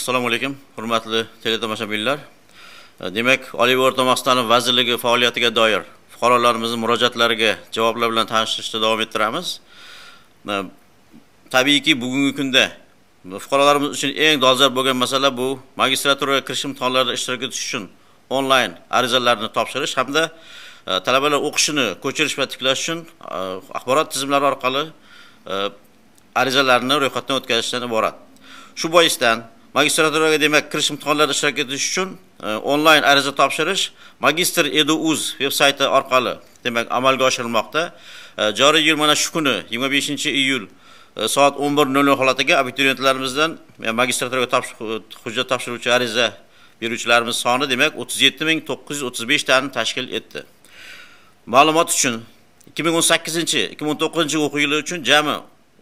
assalomu alaykum hurmatli teletomoshabinlar demak oliy va o'rta maxsus vazirligi faoliyatiga doir fuqarolarimizni murojaatlariga javoblar bilan tanishtirishda davom ettiramiz tabiiyki bugungi kunda fuqarolarimiz uchun eng dolzarb bo'lgan masala bu magistraturaga kirish imtihonlarida ishtirok etish uchun onlayn arizalarni topshirish hamda e, talabalar o'qishini ko'chirish va tiklash uchun e, axborot tizimlari orqali e, arizalarni ro'yxatdan o'tkazishdan iborat shu boisdan magistraturaga demak kirish imtihonlarida ishtirok etish uchun e, onlayn ariza topshirish magistr edu.uz veb sayti orqali demak amalga oshirilmoqda e, joriy yil mana shu kuni 25 iyul e, soat 11:00 holatiga abituriyentlarimizdan magistraturaga hujjat topshiruvchi ariza beruvchilarimiz soni demak 37935 tani tashkil etdi ma'lumot uchun 2018-2019 o'quv yili uchun jami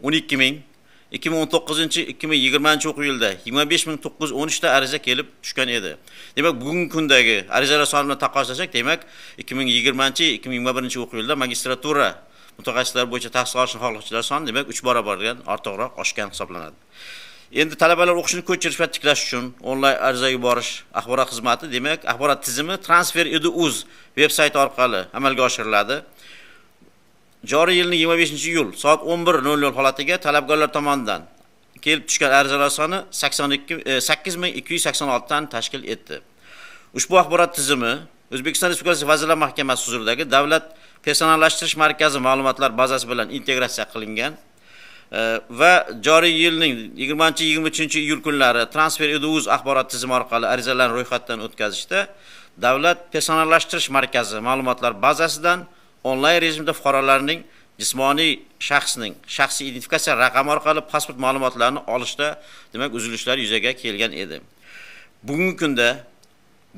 12000 2019-2020 o'quv yilida 25913 ta ariza kelib tushgan edi demak bugungi kundagi arizalar soni bilan taqqoslasak demak 2020-2021 o'quv yilida magistratura mutaxassislar bo'yicha tahsil olishni xohlovchilar soni demak uch barobardan ortiqroq oshgan hisoblanadi endi talabalar o'qishini ko'chirish va tiklash uchun onlayn ariza yuborish axborot xizmati demak axborot tizimi Transfer.edu.uz veb sayti orqali amalga oshiriladi joriy yilning 25 iyul soat 11:00 holatiga talabgorlar tomonidan kelib tushgan arizalar soni 82 8286 dan tashkil etdi. Ushbu axborot tizimi O'zbekiston Respublikasi Vazirlar Mahkamasi huzuridagi Davlat personallashtirish markazi ma'lumotlar bazasi bilan integratsiya qilingan e, va joriy yilning 20-23 iyul kunlari Transfer eduz axborot tizimi orqali arizalarni ro'yxatdan o'tkazishda Davlat personallashtirish markazi ma'lumotlar bazasidan onlayn rejimda fuqarolarning jismoniy shaxsning shaxsiy identifikatsiya raqami orqali pasport ma'lumotlarini olishda demak uzilishlar yuzaga kelgan edi bugungi kunda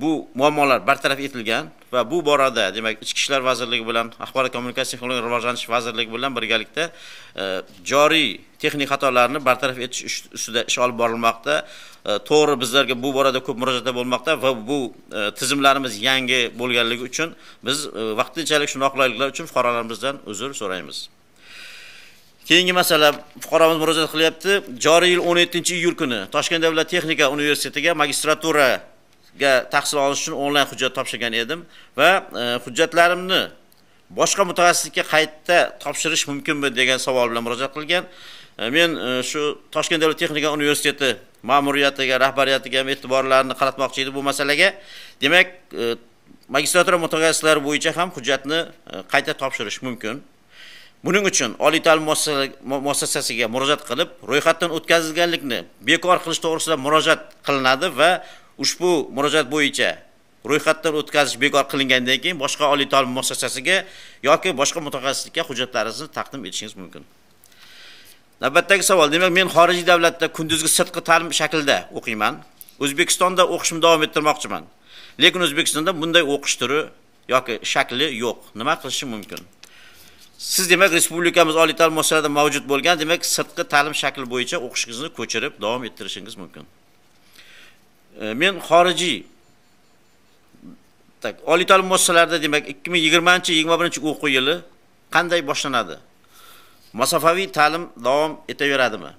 bu muammolar bartaraf etilgan va bu borada demak ichki ishlar vazirligi bilan axborot kommunikatsiya texnologiya rivojlanish vazirligi bilan birgalikda e, joriy texnik xatolarni bartaraf etish ustida ish olib borilmoqda e, to'g'ri bizlarga bu borada ko'p murojaatlar bo'lmoqda va bu e, tizimlarimiz yangi bo'lganligi uchun biz vaqtinchalik shu noqulayliklar uchun fuqarolarimizdan uzr so'raymiz keyingi masala fuqaromiz murojaat qilyapti joriy yil o'n yettinchi iyul kuni toshkent davlat texnika universitetiga magistratura ga tahsil olish uchun onlayn hujjat topshirgan edim va e, hujjatlarimni boshqa mutaxassislikka qayta topshirish mumkinmi degan savol bilan murojaat qilgan e, men e, shu toshkent davlat texnika universiteti ma'muriyatiga rahbariyatiga ham e'tiborlarini qaratmoqchi edim bu masalaga demak magistratura mutaxassislari bo'yicha ham hujjatni qayta topshirish mumkin buning uchun oliy ta'lim muassasasiga murojaat qilib ro'yxatdan o'tkazilganlikni bekor qilish to'g'risida murojaat qilinadi va ushbu murojaat bo'yicha ro'yxatdan o'tkazish bekor qilingandan keyin boshqa oliy ta'lim muassasasiga yoki boshqa mutaxassislikka hujjatlaringizni taqdim etishingiz mumkin navbatdagi savol demak men xorijiy davlatda kunduzgi sirtqi ta'lim shaklida o'qiyman o'zbekistonda o'qishimni davom ettirmoqchiman lekin o'zbekistonda bunday o'qish turi yoki shakli yo'q nima qilishim mumkin siz demak respublikamiz oliy ta'lim muassasalarida mavjud bo'lgan demak sirtqi ta'lim shakli bo'yicha o'qishingizni ko'chirib davom ettirishingiz mumkin Э, men xorijiy tak oliy ta'lim muassasalarida demak 2020-21 o'quv yili qanday boshlanadi? Masofaviy ta'lim davom etaveradimi?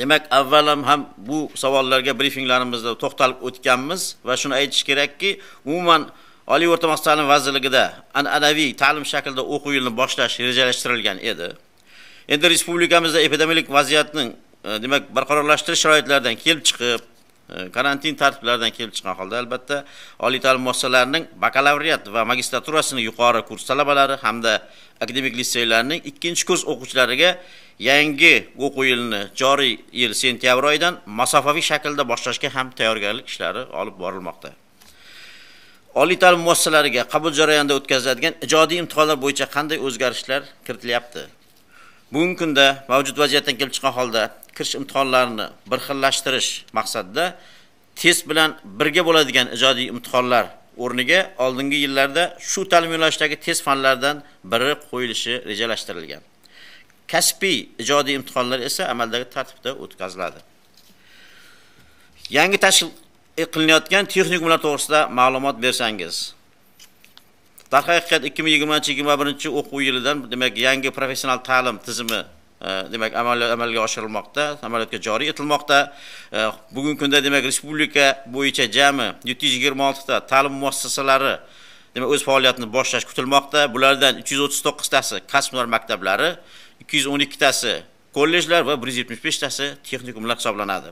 Demak, avvalam ham bu savollarga brifinglarimizda to'xtalib o'tganmiz va shuni aytish kerakki, umuman Oliy o'rta maxsus ta'lim vazirligida an'anaviy ta'lim shaklida o'quv yilini boshlash rejalashtirilgan edi. Endi respublikamizda epidemiologik vaziyatning e, demak barqarorlashtirish sharoitlaridan kelib chiqib Э, karantin tartiblaridan kelib chiqqan holda albatta oliy ta'lim muassasalarining bakalavriat va magistraturasini yuqori kurs talabalari hamda akademik litseylarning ikkinchi kurs o'quvchilariga yangi o'quv yilini joriy yil sentyabr oyidan masofaviy shaklda boshlashga ham tayyorgarlik ishlari olib borilmoqda oliy ta'lim muassasalariga qabul jarayonida o'tkaziladigan ijodiy imtihonlar bo'yicha qanday o'zgarishlar kiritilyapti bugungi kunda mavjud vaziyatdan kelib chiqqan holda kirish imtihonlarini bir xillashtirish maqsadida test bilan birga bo'ladigan ijodiy imtihonlar o'rniga oldingi yillarda shu ta'lim yo'nalishidagi test fanlaridan biri qo'yilishi rejalashtirilgan kasbiy ijodiy imtihonlar esa amaldagi tartibda o'tkaziladi yangi tashkil qilinayotgan texnikumlar to'g'risida ma'lumot bersangiz darhaqiqat ikki ming yigirmanchi yigirma birinchi o'quv yilidan demak yangi professional ta'lim tizimi e, demak amalga oshirilmoqda amaliyotga joriy etilmoqda e, bugungi kunda demak respublika bo'yicha jami yetti yuz yigirma oltita ta'lim muassasalari demak o'z faoliyatini boshlash kutilmoqda bulardan uch yuz o'ttiz to'qqiztasi kasb hunar maktablari ikki yuz o'n ikkitasi kollejlar va bir yuz yetmish beshtasi texnikumlar hisoblanadi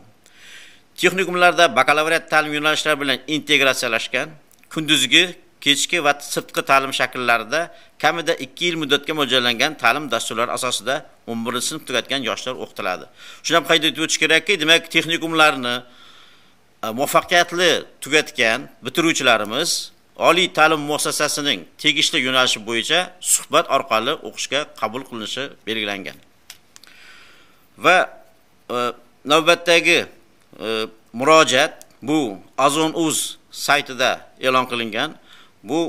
texnikumlarda bakalavriat ta'lim yo'nalishlari bilan integratsiyalashgan kunduzgi kechki va sirtqi ta'lim shakllarida kamida 2 yil muddatga mo'ljallangan ta'lim dasturlari asosida 11 sinf tugatgan yoshlar o'qitiladi. Shuni ham qayd etib o'tish kerakki, demak, texnikumlarni e, muvaffaqiyatli tugatgan bitiruvchilarimiz oliy ta'lim muassasasining tegishli yo'nalishi bo'yicha suhbat orqali o'qishga qabul qilinishi belgilangan. Va e, navbatdagi e, murojaat bu azon.uz saytida e'lon qilingan bu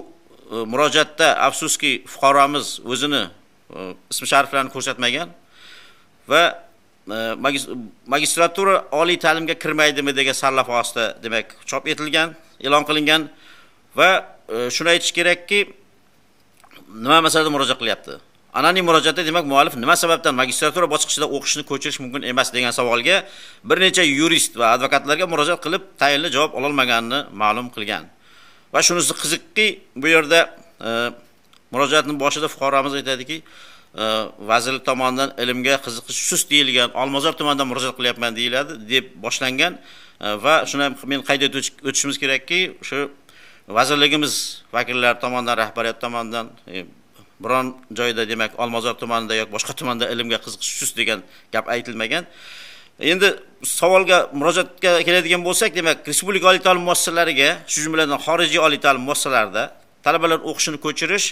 e, murojaatda afsuski fuqaromiz o'zini e, ism shariflarini ko'rsatmagan va e, magistratura oliy ta'limga kirmaydimi degan sarlaf ostida demak chop etilgan e'lon qilingan va e, shuni aytish kerakki nima masalada murojaat qilyapti anonim murojaatda demak muallif nima sababdan magistratura bosqichida o'qishni ko'chirish mumkin emas degan savolga bir necha yurist va advokatlarga murojaat qilib tayinli javob ololmaganini ma'lum qilgan va shunisi qiziqki bu yerda e, murojaatning murojaatni boshida fuqaromiz aytadiki e, vazirlik tomonidan ilmga qiziqish sust deyilgan olmazor tumanidan murojaat qilyapman deyiladi deb boshlangan e, va shuni men qayd etib o'tishimiz kerakki o'sha vazirligimiz vakillari tomonidan rahbariyat tomonidan biron joyda demak olmazor tumanida yoki boshqa tumanda ilmga qiziqish sust degan gap aytilmagan endi savolga murojaatga keladigan bo'lsak demak respublika oliy ta'lim muassasalariga shu jumladan xorijiy oliy ta'lim muassasalarida talabalar o'qishini ko'chirish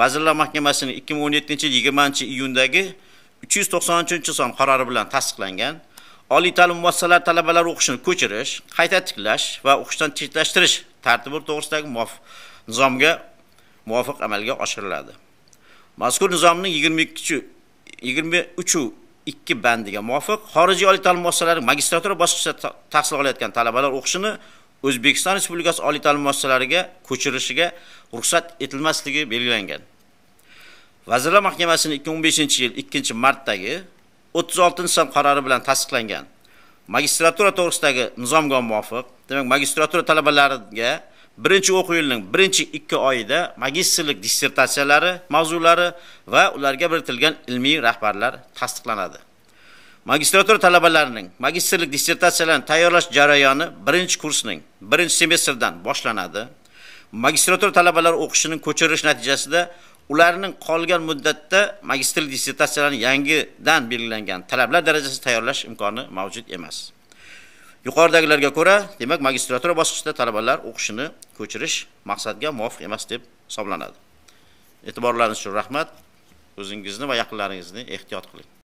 vazirlar mahkamasining ikki ming o'n yettinchi yil yigirmanchi iyundagi uch yuz to'qson uchinchi son qarori bilan tasdiqlangan oliy ta'lim muassasalari talabalar o'qishini ko'chirish qayta tiklash va o'qishdan chetlashtirish tartibi to'g'risidagi nizomga muvofiq amalga oshiriladi mazkur nizomning yigirma ikkinchi yigirma uchu ikki bandiga muvofiq xorijiy oliy ta'lim muassasalari magistratura bosqichida tahsil olayotgan talabalar o'qishini O'zbekiston Respublikasi oliy ta'lim muassasalariga ko'chirishiga ruxsat etilmasligi belgilangan. Vazirlar Mahkamasining 2015-yil 2-martdagi 36-san qarori bilan tasdiqlangan magistratura to'g'risidagi nizomga muvofiq, demak magistratura talabalariga birinchi o'quv yilining birinchi ikki oyida magistrlik dissertatsiyalari mavzulari va ularga biritilgan ilmiy rahbarlar tasdiqlanadi magistratura talabalarining magistrlik dissertatsiyalarini tayyorlash jarayoni birinchi kursning birinchi semestrdan boshlanadi magistratura talabalari o'qishining ko'chirish natijasida ularning qolgan muddatda magistrlik dissertatsiyalarini yangidan belgilangan talablar darajasida tayyorlash imkoni mavjud emas Yuqoridagilarga ko'ra, demak, magistratura bosqichida talabalar o'qishini ko'chirish maqsadga muvofiq emas deb hisoblanadi. E'tiborlaringiz uchun rahmat. O'zingizni va yaqinlaringizni ehtiyot qiling.